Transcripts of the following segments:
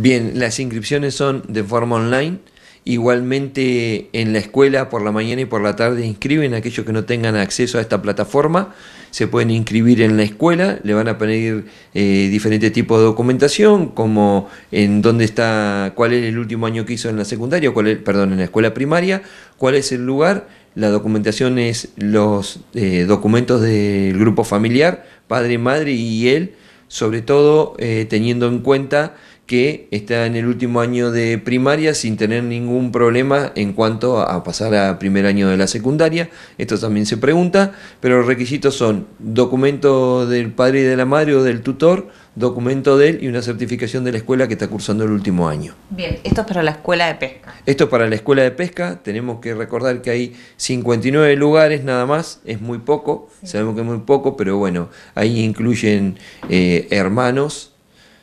Bien, las inscripciones son de forma online. Igualmente en la escuela por la mañana y por la tarde inscriben aquellos que no tengan acceso a esta plataforma. Se pueden inscribir en la escuela, le van a pedir eh, diferentes tipos de documentación, como en dónde está, cuál es el último año que hizo en la secundaria, cuál perdón, en la escuela primaria, cuál es el lugar. La documentación es los eh, documentos del grupo familiar, padre, madre y él, sobre todo eh, teniendo en cuenta que está en el último año de primaria sin tener ningún problema en cuanto a pasar a primer año de la secundaria. Esto también se pregunta, pero los requisitos son documento del padre y de la madre o del tutor, documento de él y una certificación de la escuela que está cursando el último año. Bien, esto es para la escuela de pesca. Esto es para la escuela de pesca. Tenemos que recordar que hay 59 lugares nada más, es muy poco, sabemos que es muy poco, pero bueno, ahí incluyen eh, hermanos,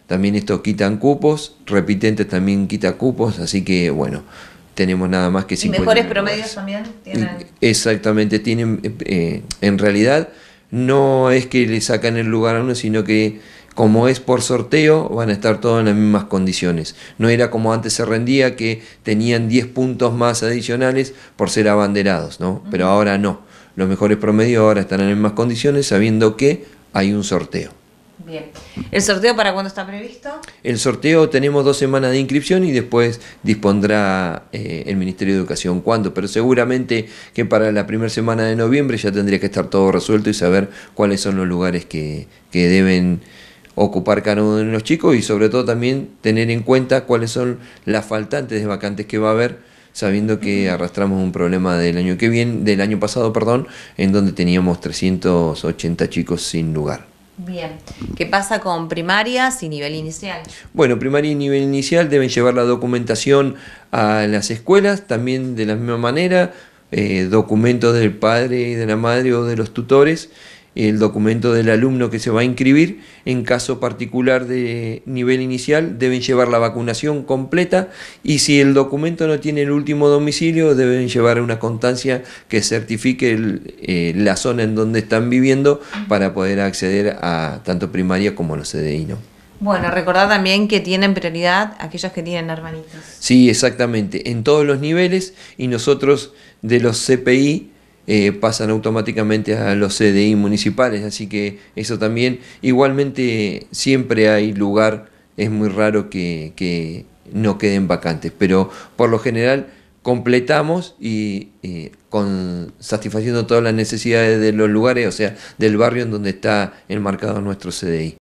también estos quitan cupos, repitentes también quita cupos, así que bueno, tenemos nada más que 50. ¿Y mejores promedios también Exactamente, tienen, eh, en realidad no es que le sacan el lugar a uno, sino que como es por sorteo, van a estar todos en las mismas condiciones. No era como antes se rendía, que tenían 10 puntos más adicionales por ser abanderados, ¿no? Pero ahora no. Los mejores promedios ahora están en las mismas condiciones, sabiendo que hay un sorteo. Bien. ¿El sorteo para cuándo está previsto? El sorteo tenemos dos semanas de inscripción y después dispondrá eh, el Ministerio de Educación cuándo, pero seguramente que para la primera semana de noviembre ya tendría que estar todo resuelto y saber cuáles son los lugares que, que deben ocupar cada uno de los chicos y sobre todo también tener en cuenta cuáles son las faltantes de vacantes que va a haber sabiendo que arrastramos un problema del año que viene, del año pasado, perdón, en donde teníamos 380 chicos sin lugar. Bien. ¿Qué pasa con primarias y nivel inicial? Bueno, primaria y nivel inicial deben llevar la documentación a las escuelas, también de la misma manera, eh, documentos del padre y de la madre o de los tutores el documento del alumno que se va a inscribir. En caso particular de nivel inicial, deben llevar la vacunación completa y si el documento no tiene el último domicilio, deben llevar una constancia que certifique eh, la zona en donde están viviendo para poder acceder a tanto primaria como los CDI. Bueno, recordar también que tienen prioridad aquellos que tienen hermanitos. Sí, exactamente, en todos los niveles y nosotros de los CPI eh, pasan automáticamente a los CDI municipales, así que eso también. Igualmente siempre hay lugar, es muy raro que, no queden vacantes, pero por lo general completamos y eh, con, satisfaciendo todas las necesidades de los lugares, o sea, del barrio en donde está enmarcado nuestro CDI.